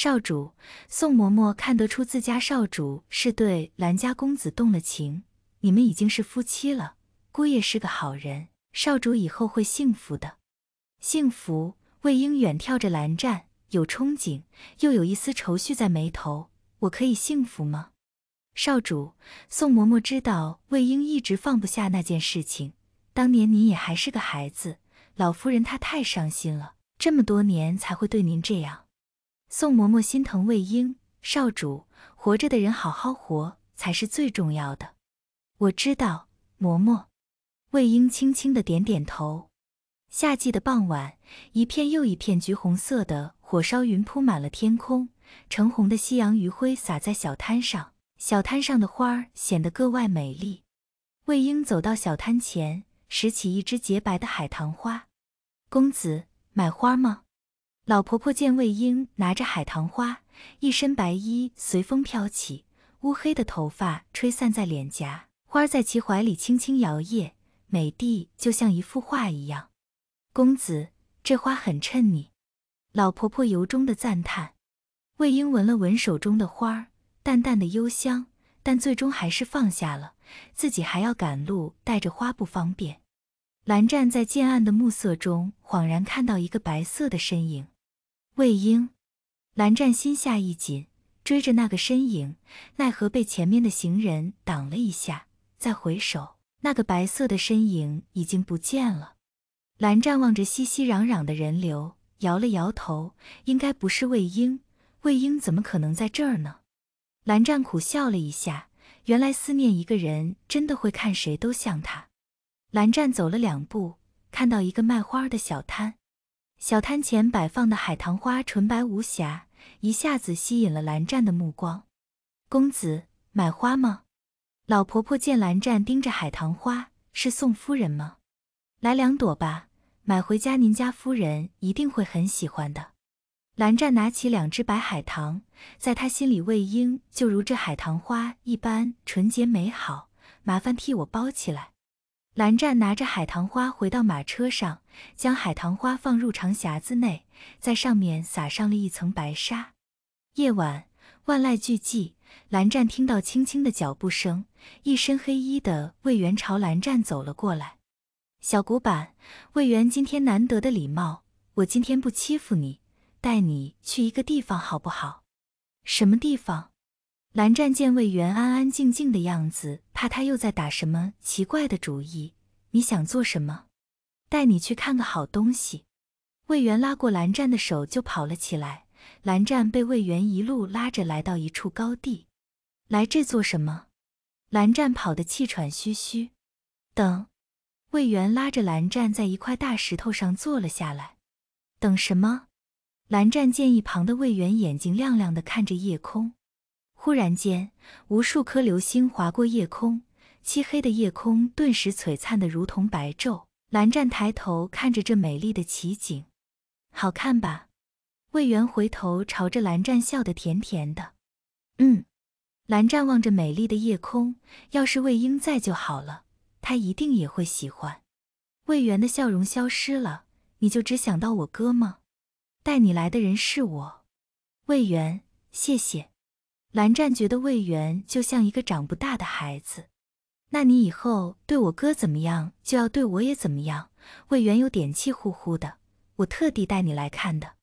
少主，宋嬷嬷看得出自家少主是对兰家公子动了情。你们已经是夫妻了，姑爷是个好人，少主以后会幸福的。幸福。魏婴远眺着蓝湛，有憧憬，又有一丝愁绪在眉头。我可以幸福吗？少主，宋嬷嬷知道魏婴一直放不下那件事情。当年您也还是个孩子，老夫人她太伤心了，这么多年才会对您这样。宋嬷嬷心疼魏婴少主，活着的人好好活才是最重要的。我知道，嬷嬷。魏婴轻轻的点点头。夏季的傍晚，一片又一片橘红色的火烧云铺满了天空，橙红的夕阳余晖洒在小摊上，小摊上的花儿显得格外美丽。魏婴走到小摊前，拾起一支洁白的海棠花。公子买花吗？老婆婆见魏婴拿着海棠花，一身白衣随风飘起，乌黑的头发吹散在脸颊，花儿在其怀里轻轻摇曳，美的就像一幅画一样。公子，这花很衬你，老婆婆由衷的赞叹。魏婴闻了闻手中的花，淡淡的幽香，但最终还是放下了，自己还要赶路，带着花不方便。蓝湛在渐暗的暮色中，恍然看到一个白色的身影。魏婴，蓝湛心下一紧，追着那个身影，奈何被前面的行人挡了一下。再回首，那个白色的身影已经不见了。蓝湛望着熙熙攘攘的人流，摇了摇头，应该不是魏婴。魏婴怎么可能在这儿呢？蓝湛苦笑了一下，原来思念一个人，真的会看谁都像他。蓝湛走了两步，看到一个卖花的小摊。小摊前摆放的海棠花纯白无瑕，一下子吸引了蓝湛的目光。公子买花吗？老婆婆见蓝湛盯着海棠花，是送夫人吗？来两朵吧，买回家您家夫人一定会很喜欢的。蓝湛拿起两只白海棠，在他心里，魏婴就如这海棠花一般纯洁美好。麻烦替我包起来。蓝湛拿着海棠花回到马车上，将海棠花放入长匣子内，在上面撒上了一层白纱。夜晚，万籁俱寂，蓝湛听到轻轻的脚步声，一身黑衣的魏源朝蓝湛走了过来。小古板，魏源今天难得的礼貌，我今天不欺负你，带你去一个地方好不好？什么地方？蓝湛见魏源安安静静的样子，怕他又在打什么奇怪的主意。你想做什么？带你去看个好东西。魏源拉过蓝湛的手就跑了起来。蓝湛被魏源一路拉着来到一处高地。来这做什么？蓝湛跑得气喘吁吁。等。魏源拉着蓝湛在一块大石头上坐了下来。等什么？蓝湛见一旁的魏源眼睛亮亮的看着夜空。忽然间，无数颗流星划过夜空，漆黑的夜空顿时璀璨的如同白昼。蓝湛抬头看着这美丽的奇景，好看吧？魏源回头朝着蓝湛笑的甜甜的，嗯。蓝湛望着美丽的夜空，要是魏婴在就好了，他一定也会喜欢。魏源的笑容消失了，你就只想到我哥吗？带你来的人是我，魏源，谢谢。蓝湛觉得魏源就像一个长不大的孩子。那你以后对我哥怎么样，就要对我也怎么样。魏源有点气呼呼的。我特地带你来看的。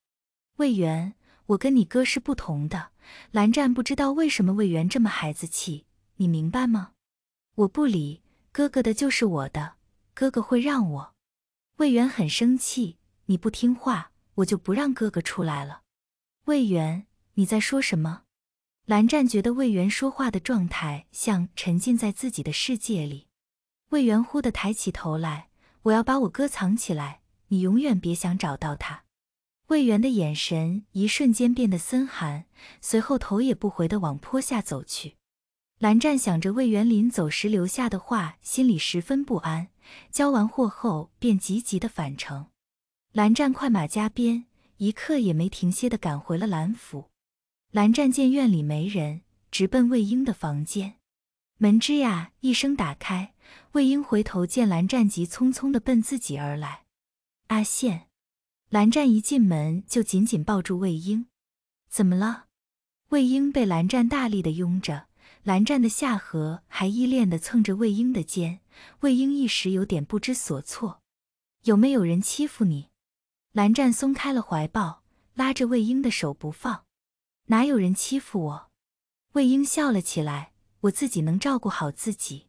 魏源，我跟你哥是不同的。蓝湛不知道为什么魏源这么孩子气，你明白吗？我不理哥哥的就是我的，哥哥会让我。魏源很生气，你不听话，我就不让哥哥出来了。魏源，你在说什么？蓝湛觉得魏源说话的状态像沉浸在自己的世界里。魏源忽地抬起头来：“我要把我哥藏起来，你永远别想找到他。”魏源的眼神一瞬间变得森寒，随后头也不回地往坡下走去。蓝湛想着魏源临走时留下的话，心里十分不安。交完货后，便急急地返程。蓝湛快马加鞭，一刻也没停歇地赶回了蓝府。蓝湛见院里没人，直奔魏婴的房间。门吱呀一声打开，魏婴回头见蓝湛急匆匆地奔自己而来。阿羡，蓝湛一进门就紧紧抱住魏婴。怎么了？魏婴被蓝湛大力的拥着，蓝湛的下颌还依恋的蹭着魏婴的肩，魏婴一时有点不知所措。有没有人欺负你？蓝湛松开了怀抱，拉着魏婴的手不放。哪有人欺负我？魏婴笑了起来，我自己能照顾好自己。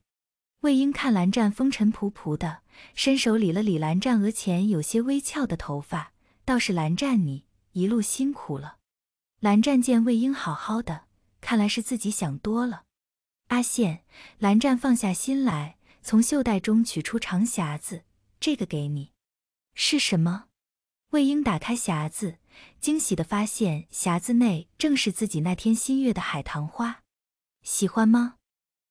魏婴看蓝湛风尘仆仆的，伸手理了理蓝湛额前有些微翘的头发，倒是蓝湛，你一路辛苦了。蓝湛见魏婴好好的，看来是自己想多了。阿羡，蓝湛放下心来，从袖带中取出长匣子，这个给你，是什么？魏婴打开匣子。惊喜的发现，匣子内正是自己那天新月的海棠花，喜欢吗？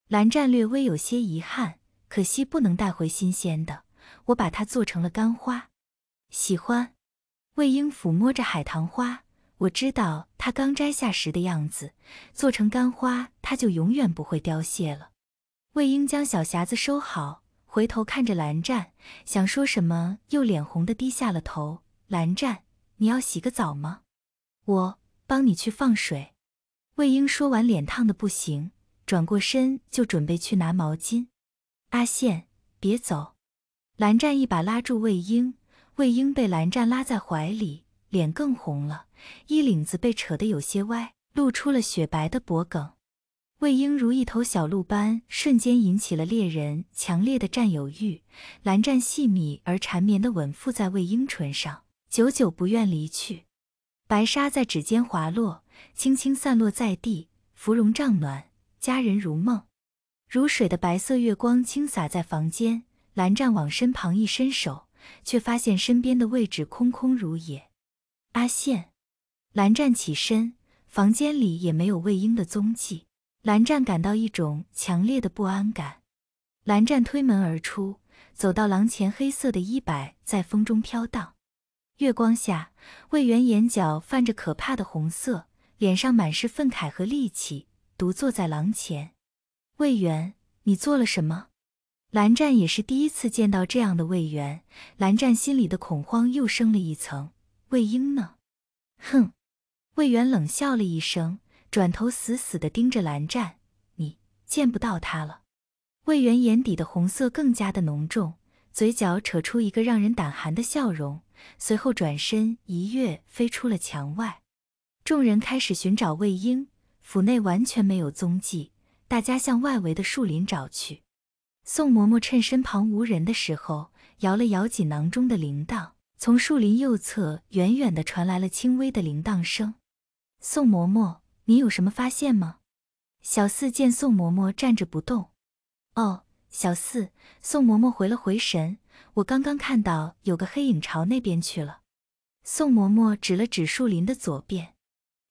蓝湛略微有些遗憾，可惜不能带回新鲜的，我把它做成了干花。喜欢。魏婴抚摸着海棠花，我知道它刚摘下时的样子，做成干花，它就永远不会凋谢了。魏婴将小匣子收好，回头看着蓝湛，想说什么，又脸红的低下了头。蓝湛。你要洗个澡吗？我帮你去放水。魏婴说完，脸烫的不行，转过身就准备去拿毛巾。阿羡，别走！蓝湛一把拉住魏婴，魏婴被蓝湛拉在怀里，脸更红了，衣领子被扯得有些歪，露出了雪白的脖梗。魏婴如一头小鹿般，瞬间引起了猎人强烈的占有欲。蓝湛细密而缠绵的吻附在魏婴唇上。久久不愿离去，白沙在指尖滑落，轻轻散落在地。芙蓉帐暖，佳人如梦。如水的白色月光倾洒在房间。蓝湛往身旁一伸手，却发现身边的位置空空如也。阿羡，蓝湛起身，房间里也没有魏婴的踪迹。蓝湛感到一种强烈的不安感。蓝湛推门而出，走到廊前，黑色的衣摆在风中飘荡。月光下，魏源眼角泛着可怕的红色，脸上满是愤慨和戾气，独坐在廊前。魏源，你做了什么？蓝湛也是第一次见到这样的魏源，蓝湛心里的恐慌又升了一层。魏婴呢？哼！魏源冷笑了一声，转头死死地盯着蓝湛：“你见不到他了。”魏源眼底的红色更加的浓重，嘴角扯出一个让人胆寒的笑容。随后转身一跃飞出了墙外，众人开始寻找魏婴，府内完全没有踪迹，大家向外围的树林找去。宋嬷嬷趁身旁无人的时候，摇了摇锦囊中的铃铛，从树林右侧远远地传来了轻微的铃铛声。宋嬷嬷，你有什么发现吗？小四见宋嬷嬷站着不动，哦，小四。宋嬷嬷回了回神。我刚刚看到有个黑影朝那边去了。宋嬷嬷指了指树林的左边。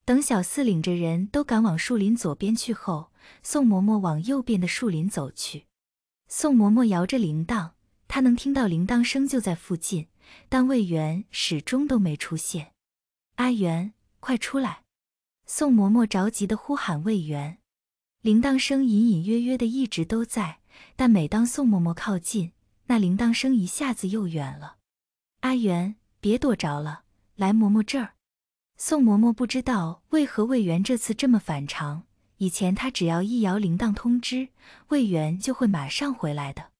等小四领着人都赶往树林左边去后，宋嬷嬷往右边的树林走去。宋嬷嬷摇着铃铛，她能听到铃铛声就在附近，但魏源始终都没出现。阿元，快出来！宋嬷嬷着急地呼喊魏源。铃铛声隐隐约约的一直都在，但每当宋嬷嬷靠近。那铃铛声一下子又远了。阿元，别躲着了，来嬷嬷这儿。宋嬷嬷不知道为何魏源这次这么反常，以前他只要一摇铃铛通知，魏源就会马上回来的。